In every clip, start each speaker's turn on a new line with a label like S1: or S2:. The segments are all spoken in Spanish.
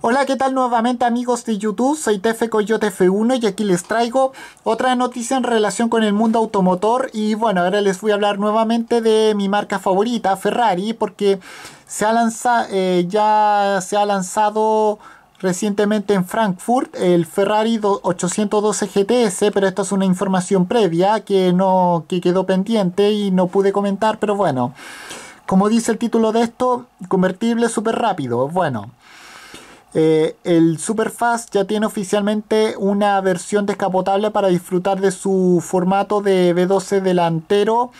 S1: Hola, ¿qué tal nuevamente amigos de YouTube? Soy TF Coyote F1 y aquí les traigo otra noticia en relación con el mundo automotor y bueno, ahora les voy a hablar nuevamente de mi marca favorita, Ferrari, porque se ha lanzado, eh, ya se ha lanzado recientemente en Frankfurt el Ferrari 812 GTS, pero esto es una información previa que no que quedó pendiente y no pude comentar, pero bueno. Como dice el título de esto, convertible súper rápido. Bueno, eh, el Superfast ya tiene oficialmente una versión descapotable para disfrutar de su formato de V12 delantero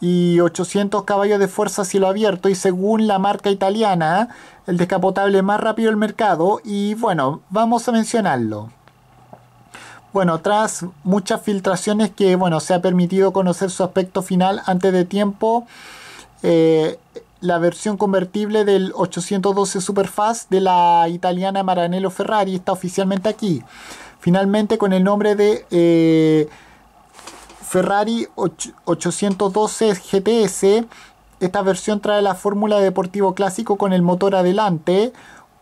S1: y 800 caballos de fuerza cielo abierto y según la marca italiana el descapotable más rápido del mercado y bueno vamos a mencionarlo bueno tras muchas filtraciones que bueno se ha permitido conocer su aspecto final antes de tiempo eh, la versión convertible del 812 Superfast de la italiana Maranello Ferrari está oficialmente aquí. Finalmente con el nombre de eh, Ferrari 812 GTS, esta versión trae la fórmula deportivo clásico con el motor adelante,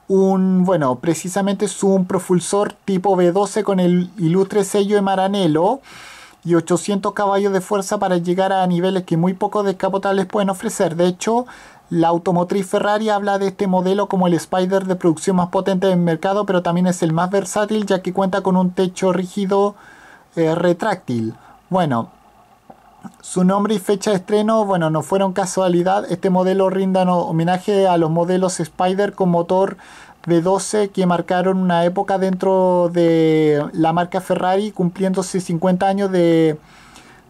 S1: un, bueno, precisamente es un propulsor tipo V12 con el ilustre sello de Maranello y 800 caballos de fuerza para llegar a niveles que muy pocos descapotables pueden ofrecer. De hecho, la automotriz Ferrari habla de este modelo como el Spider de producción más potente del mercado, pero también es el más versátil ya que cuenta con un techo rígido eh, retráctil. Bueno, su nombre y fecha de estreno, bueno, no fueron casualidad. Este modelo rinda homenaje a los modelos Spider con motor V12 que marcaron una época dentro de la marca Ferrari, cumpliéndose 50 años del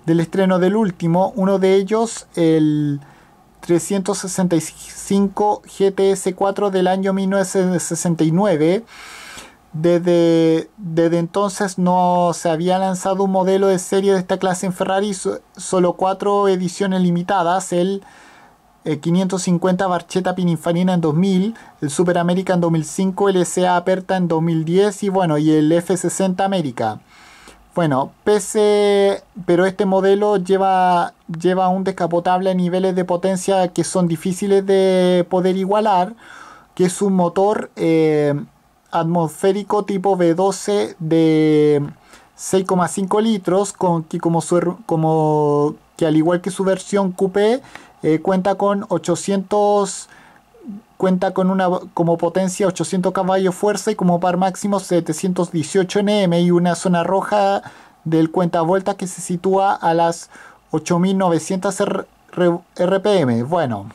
S1: estreno del último. Uno de ellos, el 365 GTS4 del año 1969. Desde, desde, entonces no se había lanzado un modelo de serie de esta clase en Ferrari, solo cuatro ediciones limitadas, el 550 eh, Barchetta Pininfarina en 2000, el Super América en 2005, el SA Aperta en 2010 y bueno, y el F60 América. Bueno, pese, pero este modelo lleva, lleva un descapotable a niveles de potencia que son difíciles de poder igualar, que es un motor eh, atmosférico tipo V12 de 6,5 litros, que, como como, que al igual que su versión coupé, eh, cuenta con 800 cuenta con una como potencia 800 caballos fuerza y como par máximo 718 Nm y una zona roja del vuelta que se sitúa a las 8900 RPM. Bueno.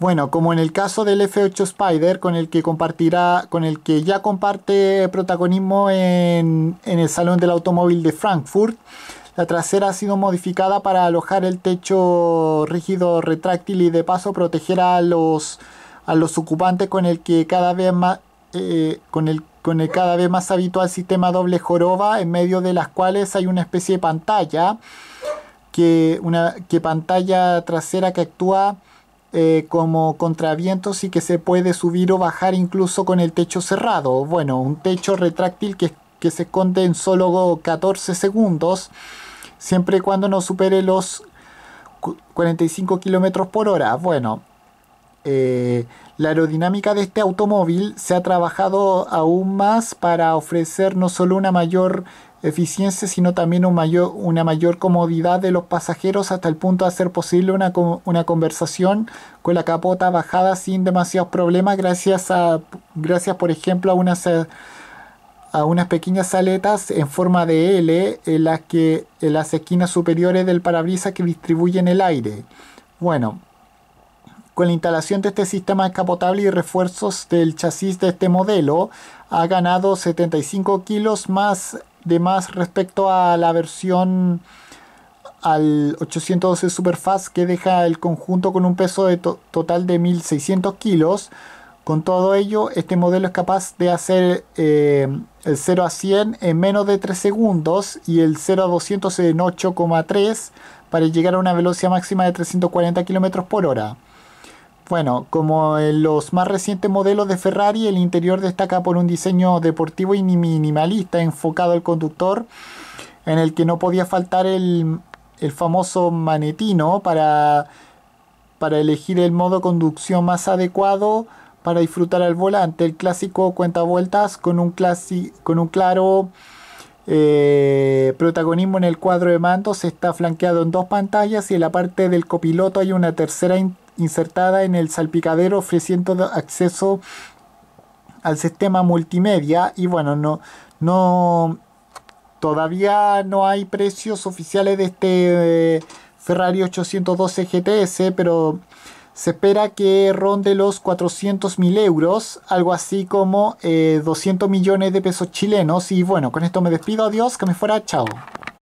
S1: Bueno, como en el caso del F8 Spider, con el que compartirá, con el que ya comparte protagonismo en, en el Salón del Automóvil de Frankfurt, la trasera ha sido modificada para alojar el techo rígido retráctil y de paso proteger a los, a los ocupantes con el que cada vez más eh, con, el, con cada vez más habitual sistema doble joroba, en medio de las cuales hay una especie de pantalla, que, una, que pantalla trasera que actúa eh, como contravientos y que se puede subir o bajar incluso con el techo cerrado. Bueno, un techo retráctil que, que se esconde en solo 14 segundos siempre y cuando no supere los 45 kilómetros por hora. Bueno, eh, la aerodinámica de este automóvil se ha trabajado aún más para ofrecer no solo una mayor eficiencia, sino también una mayor comodidad de los pasajeros hasta el punto de hacer posible una, conversación con la capota bajada sin demasiados problemas, gracias, a, gracias por ejemplo a una a unas pequeñas aletas en forma de L en las, que, en las esquinas superiores del parabrisas que distribuyen el aire. Bueno, con la instalación de este sistema escapotable y refuerzos del chasis de este modelo, ha ganado 75 kilos más de más respecto a la versión al 812 Superfast que deja el conjunto con un peso de total de 1600 kilos. Con todo ello, este modelo es capaz de hacer eh, el 0 a 100 en menos de 3 segundos y el 0 a 200 en 8,3 para llegar a una velocidad máxima de 340 km por hora. Bueno, como en los más recientes modelos de Ferrari, el interior destaca por un diseño deportivo y minimalista enfocado al conductor, en el que no podía faltar el, famoso manetino para, para elegir el modo conducción más adecuado para disfrutar al volante. El clásico cuenta vueltas con un, con un claro eh, protagonismo en el cuadro de se Está flanqueado en dos pantallas y en la parte del copiloto hay una tercera insertada en el salpicadero ofreciendo acceso al sistema multimedia. Y bueno, no, no, todavía no hay precios oficiales de este eh, Ferrari 812 GTS, pero se espera que ronde los 400.000 euros, algo así como 200 eh, millones de pesos chilenos. Y bueno, con esto me despido, adiós, que me fuera, chao.